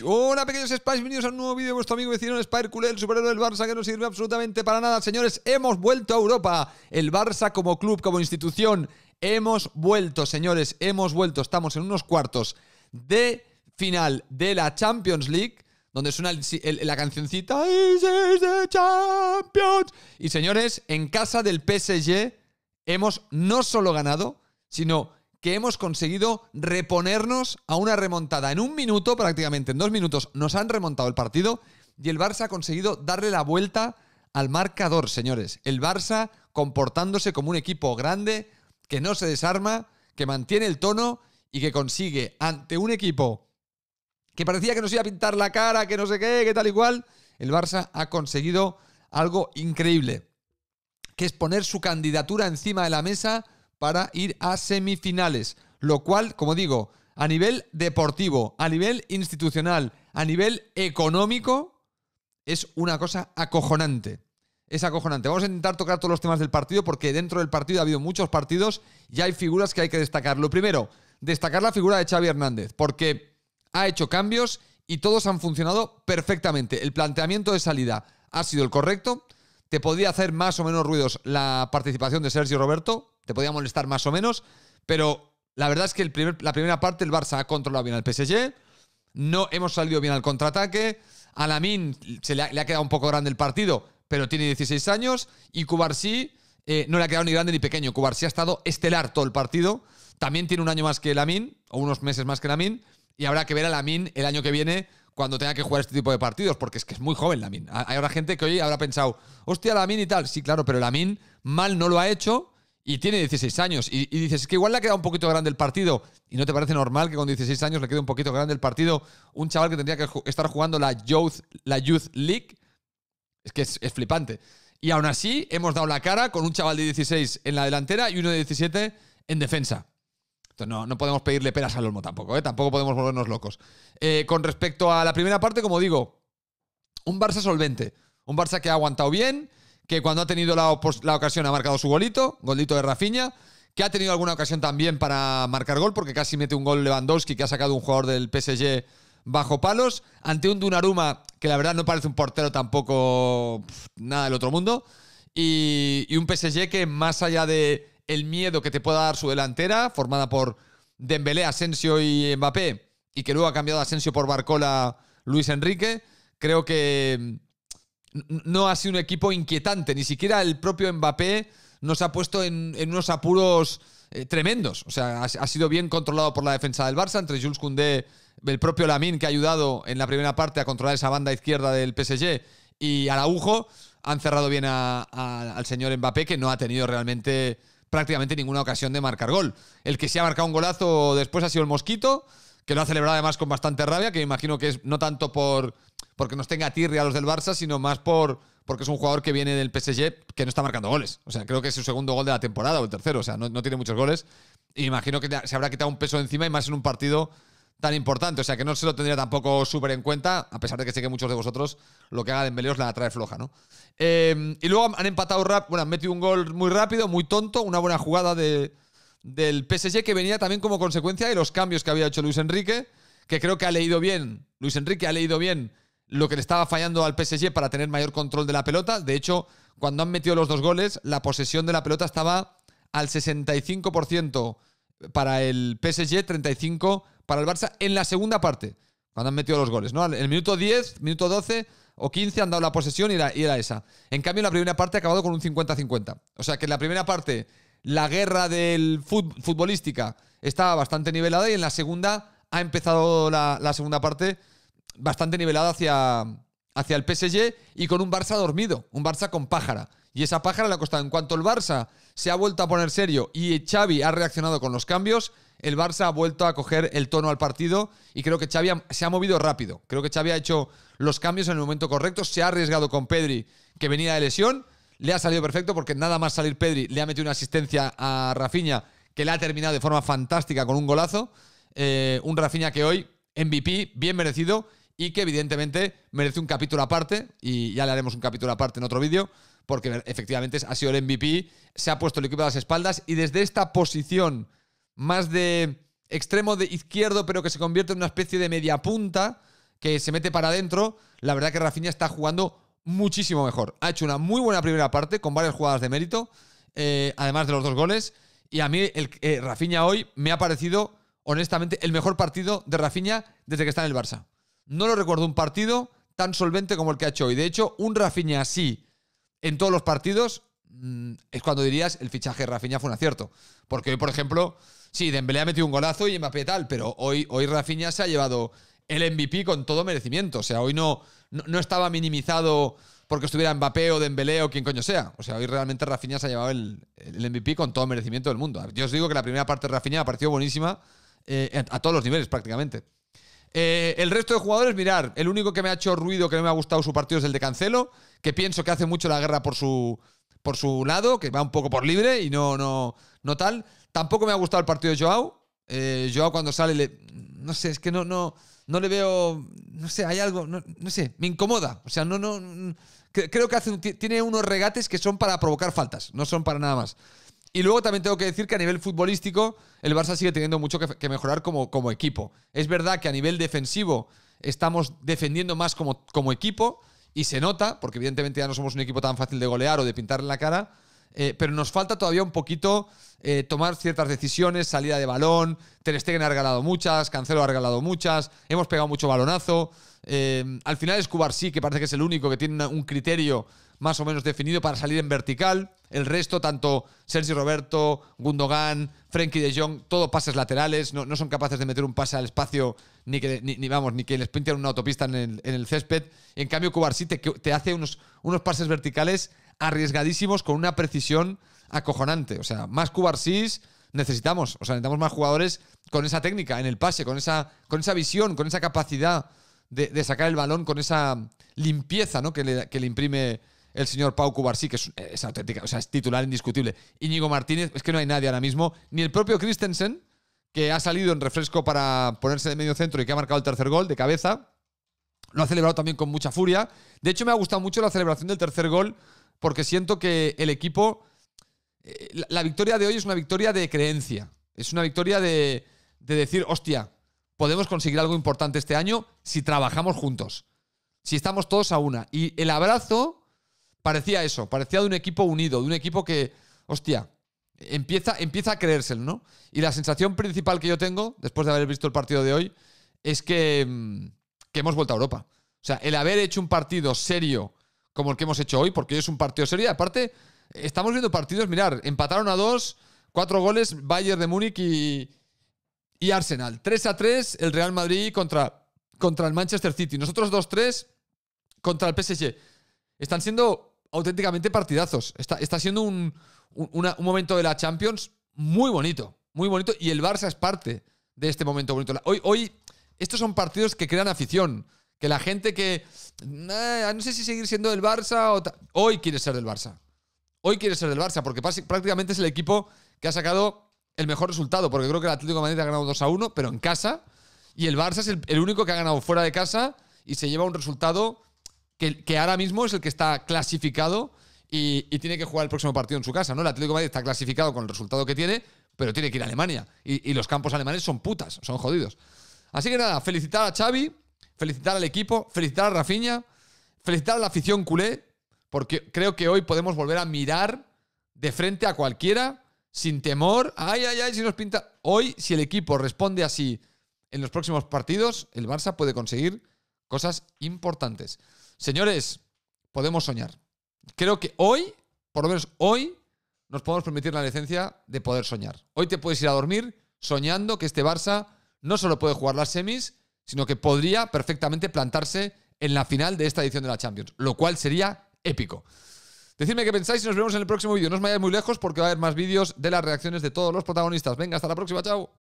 Hola pequeños Spice, bienvenidos a un nuevo vídeo de vuestro amigo vecino Spire el superhéroe del Barça que no sirve absolutamente para nada. Señores, hemos vuelto a Europa. El Barça como club, como institución, hemos vuelto, señores, hemos vuelto. Estamos en unos cuartos de final de la Champions League, donde suena la cancioncita Champions. Y señores, en casa del PSG hemos no solo ganado, sino que hemos conseguido reponernos a una remontada. En un minuto, prácticamente en dos minutos, nos han remontado el partido y el Barça ha conseguido darle la vuelta al marcador, señores. El Barça comportándose como un equipo grande, que no se desarma, que mantiene el tono y que consigue ante un equipo que parecía que nos iba a pintar la cara, que no sé qué, que tal y cual, el Barça ha conseguido algo increíble, que es poner su candidatura encima de la mesa para ir a semifinales. Lo cual, como digo, a nivel deportivo, a nivel institucional, a nivel económico, es una cosa acojonante. Es acojonante. Vamos a intentar tocar todos los temas del partido porque dentro del partido ha habido muchos partidos y hay figuras que hay que destacar. Lo primero, destacar la figura de Xavi Hernández porque ha hecho cambios y todos han funcionado perfectamente. El planteamiento de salida ha sido el correcto. Te podía hacer más o menos ruidos la participación de Sergio Roberto, te podía molestar más o menos, pero la verdad es que el la primera parte el Barça ha controlado bien al PSG, no hemos salido bien al contraataque, a Lamin se le ha, quedado un poco grande el partido, pero tiene 16 años, y Cubarsí eh, no le ha quedado ni grande ni pequeño, Cubarsí ha estado estelar todo el partido, también tiene un año más que Lamin, o unos meses más que Lamin, y habrá que ver a Lamin el año que viene cuando tenga que jugar este tipo de partidos, porque es que es muy joven Lamin. ahora gente que hoy habrá pensado, hostia, Lamin y tal. Sí, claro, pero Lamin mal no lo ha hecho y tiene 16 años y, dices, es que igual le ha quedado un poquito grande el partido y no te parece normal que con 16 años le quede un poquito grande el partido un chaval que tendría que estar jugando la Youth, la youth League, es que es, flipante. Y aún así hemos dado la cara con un chaval de 16 en la delantera y uno de 17 en defensa. Entonces no, no podemos pedirle peras al olmo tampoco, ¿eh? tampoco podemos volvernos locos. Eh, con respecto a la primera parte, como digo, un Barça solvente, un Barça que ha aguantado bien, que cuando ha tenido la, ocasión ha marcado su golito, golito de Rafiña, que ha tenido alguna ocasión también para marcar gol, porque casi mete un gol Lewandowski, que ha sacado un jugador del PSG bajo palos, ante un Dunaruma, que la verdad no parece un portero tampoco nada del otro mundo, y, un PSG que más allá de el miedo que te pueda dar su delantera, formada por Dembélé, Asensio y Mbappé, y que luego ha cambiado Asensio por Barcola Luis Enrique, creo que no ha sido un equipo inquietante. Ni siquiera el propio Mbappé nos ha puesto en, unos apuros eh, tremendos. O sea, ha, sido bien controlado por la defensa del Barça, entre Jules Koundé, el propio Lamín, que ha ayudado en la primera parte a controlar esa banda izquierda del PSG, y Araujo. Han cerrado bien al señor Mbappé, que no ha tenido realmente prácticamente ninguna ocasión de marcar gol. El que se ha marcado un golazo después ha sido el Mosquito, que lo ha celebrado además con bastante rabia, que me imagino que es no tanto por porque nos tenga tirria a los del Barça, sino más por porque es un jugador que viene del PSG que no está marcando goles. O sea, creo que es su segundo gol de la temporada o el tercero, o sea, no, tiene muchos goles. Y imagino que se habrá quitado un peso encima y más en un partido tan importante. O sea, que no se lo tendría tampoco súper en cuenta, a pesar de que sé que muchos de vosotros lo que haga Dembélé os la trae floja, ¿no? Eh, y luego han empatado rap, bueno, han metido un gol muy rápido, muy tonto, una buena jugada de, del PSG que venía también como consecuencia de los cambios que había hecho Luis Enrique, que creo que ha leído bien, Luis Enrique ha leído bien lo que le estaba fallando al PSG para tener mayor control de la pelota. De hecho, cuando han metido los dos goles, la posesión de la pelota estaba al 65% para el PSG, 35% para el Barça en la segunda parte, cuando han metido los goles. ¿no? En el minuto 10, minuto 12 o 15 han dado la posesión y era, y era esa. En cambio, en la primera parte ha acabado con un 50-50. O sea que en la primera parte la guerra del futbolística estaba bastante nivelada y en la segunda ha empezado la, segunda parte bastante nivelada hacia, hacia el PSG y con un Barça dormido, un Barça con pájara. Y esa pájara le ha costado. En cuanto el Barça se ha vuelto a poner serio y Xavi ha reaccionado con los cambios, el Barça ha vuelto a coger el tono al partido y creo que Xavi se ha movido rápido. Creo que Xavi ha hecho los cambios en el momento correcto, se ha arriesgado con Pedri, que venía de lesión, le ha salido perfecto porque nada más salir Pedri le ha metido una asistencia a Rafinha que la ha terminado de forma fantástica con un golazo. Eh, un Rafinha que hoy MVP, bien merecido y que evidentemente merece un capítulo aparte y ya le haremos un capítulo aparte en otro vídeo porque efectivamente ha sido el MVP, se ha puesto el equipo a las espaldas y desde esta posición más de extremo de izquierdo pero que se convierte en una especie de media punta que se mete para adentro, la verdad que Rafinha está jugando muchísimo mejor. Ha hecho una muy buena primera parte con varias jugadas de mérito, eh, además de los dos goles. Y a mí el, eh, Rafinha hoy me ha parecido, honestamente, el mejor partido de Rafinha desde que está en el Barça. No lo recuerdo un partido tan solvente como el que ha hecho hoy. De hecho, un Rafinha así en todos los partidos mm, es cuando dirías el fichaje de Rafinha fue un acierto. Porque hoy, por ejemplo, sí, Dembélé ha metido un golazo y Mbappé tal, pero hoy, hoy Rafinha se ha llevado el MVP con todo merecimiento. O sea, hoy no, no, estaba minimizado porque estuviera Mbappé o Dembélé o quien coño sea. O sea, hoy realmente Rafinha se ha llevado el, el MVP con todo merecimiento del mundo. Yo os digo que la primera parte de Rafinha ha parecido buenísima eh, a, todos los niveles prácticamente. Eh, el resto de jugadores, mirar, el único que me ha hecho ruido, que no me ha gustado su partido es el de Cancelo, que pienso que hace mucho la guerra por su, por su lado, que va un poco por libre y no, no, no tal. Tampoco me ha gustado el partido de Joao. Eh, Joao cuando sale, no sé, es que no, no, no le veo, no sé, hay algo, no, sé, me incomoda. O sea, no, no, creo que hace tiene unos regates que son para provocar faltas, no son para nada más. Y luego también tengo que decir que a nivel futbolístico el Barça sigue teniendo mucho que, que mejorar como, como, equipo. Es verdad que a nivel defensivo estamos defendiendo más como, como equipo y se nota, porque evidentemente ya no somos un equipo tan fácil de golear o de pintar en la cara, eh, pero nos falta todavía un poquito eh, tomar ciertas decisiones, salida de balón, Ter ha regalado muchas, Cancelo ha regalado muchas, hemos pegado mucho balonazo. Eh, al final es Cubarsí, que parece que es el único que tiene un criterio más o menos definido para salir en vertical. El resto, tanto Sergi Roberto, Gundogan, Frenkie de Jong, todo pases laterales, no, son capaces de meter un pase al espacio ni que, ni, vamos, ni que les pinten una autopista en el, césped. En cambio, Cubarsí te, te hace unos pases verticales arriesgadísimos con una precisión acojonante. O sea, más Cubarsís necesitamos. O sea, necesitamos más jugadores con esa técnica en el pase, con esa, con esa visión, con esa capacidad de, sacar el balón, con esa limpieza ¿no? que, le, imprime el señor Pau Cubarsí, que es, es, auténtica, o sea, es titular indiscutible. Íñigo Martínez, es que no hay nadie ahora mismo, ni el propio Christensen, que ha salido en refresco para ponerse de medio centro y que ha marcado el tercer gol de cabeza. Lo ha celebrado también con mucha furia. De hecho, me ha gustado mucho la celebración del tercer gol porque siento que el equipo, eh, la, victoria de hoy es una victoria de creencia, es una victoria de, de decir, hostia, podemos conseguir algo importante este año si trabajamos juntos, si estamos todos a una. Y el abrazo parecía eso, parecía de un equipo unido, de un equipo que, hostia, empieza, empieza a creérselo, ¿no? Y la sensación principal que yo tengo, después de haber visto el partido de hoy, es que, mm, que hemos vuelto a Europa. O sea, el haber hecho un partido serio como el que hemos hecho hoy, porque es un partido serio. Aparte, estamos viendo partidos, mirar, empataron a dos, cuatro goles, Bayern de Múnich y, y Arsenal. 3 a 3, el Real Madrid contra, contra el Manchester City. Nosotros 2-3 contra el PSG. Están siendo auténticamente partidazos. Está, está siendo un, momento de la Champions muy bonito, muy bonito. Y el Barça es parte de este momento bonito. Hoy, hoy estos son partidos que crean afición. Que la gente que. no sé si seguir siendo del Barça o. Hoy quiere ser del Barça. Hoy quiere ser del Barça, porque prácticamente es el equipo que ha sacado el mejor resultado, porque creo que el Atlético de Madrid ha ganado 2 a 1, pero en casa. Y el Barça es el, único que ha ganado fuera de casa y se lleva un resultado que, ahora mismo es el que está clasificado y, tiene que jugar el próximo partido en su casa, ¿no? El Atlético de Madrid está clasificado con el resultado que tiene, pero tiene que ir a Alemania. Y, y los campos alemanes son putas, son jodidos. Así que nada, felicitar a Xavi, felicitar al equipo, felicitar a Rafiña, felicitar a la afición culé, porque creo que hoy podemos volver a mirar de frente a cualquiera sin temor. Ay, ay, ay, si nos pinta. Hoy, si el equipo responde así en los próximos partidos, el Barça puede conseguir cosas importantes. Señores, podemos soñar. Creo que hoy, por lo menos hoy, nos podemos permitir la licencia de poder soñar. Hoy te puedes ir a dormir soñando que este Barça no solo puede jugar las semis, sino que podría perfectamente plantarse en la final de esta edición de la Champions, lo cual sería épico. Decidme qué pensáis y nos vemos en el próximo vídeo. No os vayáis muy lejos porque va a haber más vídeos de las reacciones de todos los protagonistas. Venga, hasta la próxima, chao.